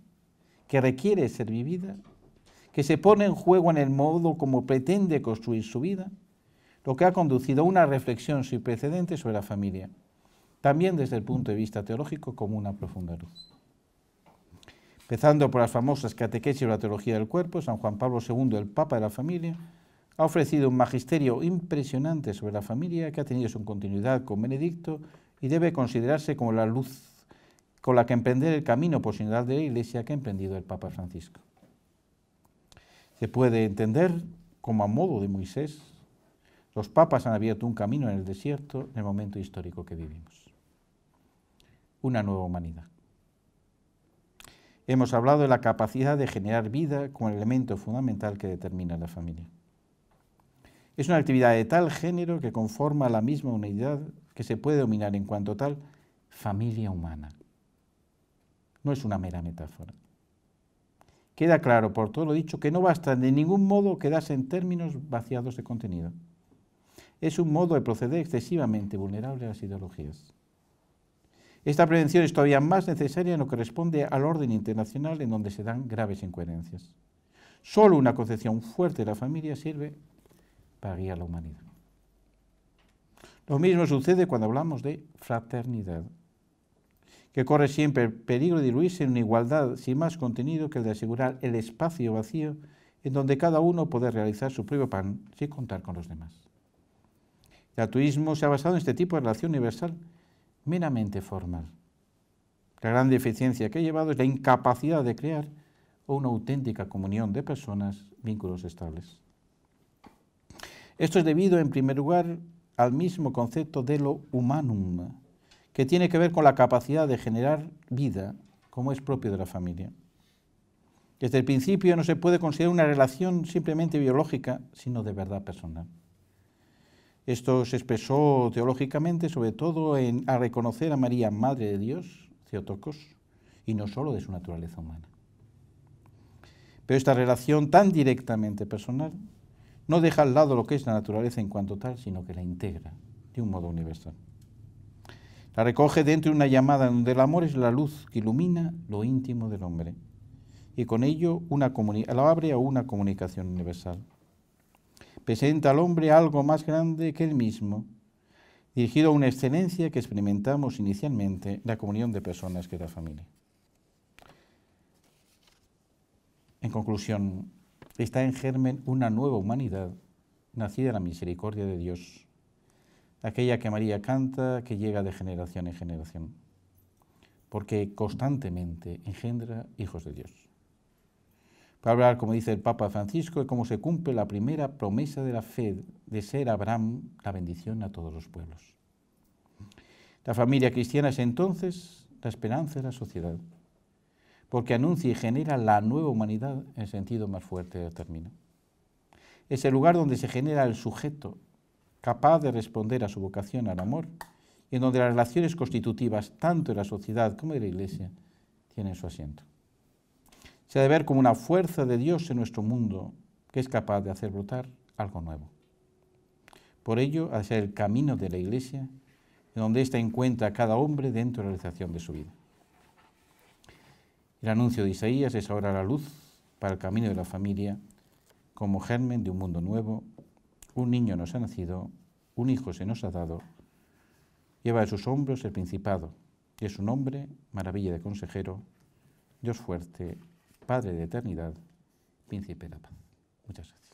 que requiere ser vivida, que se pone en juego en el modo como pretende construir su vida, lo que ha conducido a una reflexión sin precedentes sobre la familia también desde el punto de vista teológico, como una profunda luz. Empezando por las famosas catequesis sobre la teología del cuerpo, San Juan Pablo II, el Papa de la Familia, ha ofrecido un magisterio impresionante sobre la familia que ha tenido su continuidad con Benedicto y debe considerarse como la luz con la que emprender el camino posicional de la Iglesia que ha emprendido el Papa Francisco. Se puede entender como a modo de Moisés, los papas han abierto un camino en el desierto en el momento histórico que vivimos una nueva humanidad. Hemos hablado de la capacidad de generar vida como elemento fundamental que determina la familia. Es una actividad de tal género que conforma la misma unidad que se puede dominar en cuanto tal familia humana. No es una mera metáfora. Queda claro por todo lo dicho que no basta de ningún modo quedarse en términos vaciados de contenido. Es un modo de proceder excesivamente vulnerable a las ideologías. Esta prevención es todavía más necesaria en lo que responde al orden internacional en donde se dan graves incoherencias. Solo una concepción fuerte de la familia sirve para guiar a la humanidad. Lo mismo sucede cuando hablamos de fraternidad, que corre siempre el peligro de diluirse en una igualdad sin más contenido que el de asegurar el espacio vacío en donde cada uno puede realizar su propio pan sin contar con los demás. El altruismo se ha basado en este tipo de relación universal meramente formal. La gran deficiencia que ha llevado es la incapacidad de crear una auténtica comunión de personas, vínculos estables. Esto es debido, en primer lugar, al mismo concepto de lo humanum, que tiene que ver con la capacidad de generar vida, como es propio de la familia. Desde el principio no se puede considerar una relación simplemente biológica, sino de verdad personal. Esto se expresó teológicamente, sobre todo en, a reconocer a María Madre de Dios, y no solo de su naturaleza humana. Pero esta relación tan directamente personal no deja al lado lo que es la naturaleza en cuanto tal, sino que la integra de un modo universal. La recoge dentro de una llamada donde el amor es la luz que ilumina lo íntimo del hombre y con ello la abre a una comunicación universal presenta al hombre algo más grande que él mismo, dirigido a una excelencia que experimentamos inicialmente la comunión de personas que es la familia. En conclusión, está en germen una nueva humanidad nacida de la misericordia de Dios, aquella que María canta, que llega de generación en generación, porque constantemente engendra hijos de Dios hablar, como dice el Papa Francisco, de cómo se cumple la primera promesa de la fe de ser Abraham la bendición a todos los pueblos. La familia cristiana es entonces la esperanza de la sociedad, porque anuncia y genera la nueva humanidad en sentido más fuerte del término. Es el lugar donde se genera el sujeto capaz de responder a su vocación al amor y en donde las relaciones constitutivas, tanto de la sociedad como de la Iglesia, tienen su asiento se ha de ver como una fuerza de Dios en nuestro mundo que es capaz de hacer brotar algo nuevo. Por ello, ha ser el camino de la Iglesia, en donde ésta encuentra a cada hombre dentro de la realización de su vida. El anuncio de Isaías es ahora la luz para el camino de la familia como germen de un mundo nuevo. Un niño nos ha nacido, un hijo se nos ha dado, lleva de sus hombros el principado, y es un hombre, maravilla de consejero, Dios fuerte, Padre de eternidad, príncipe de la paz. Muchas gracias.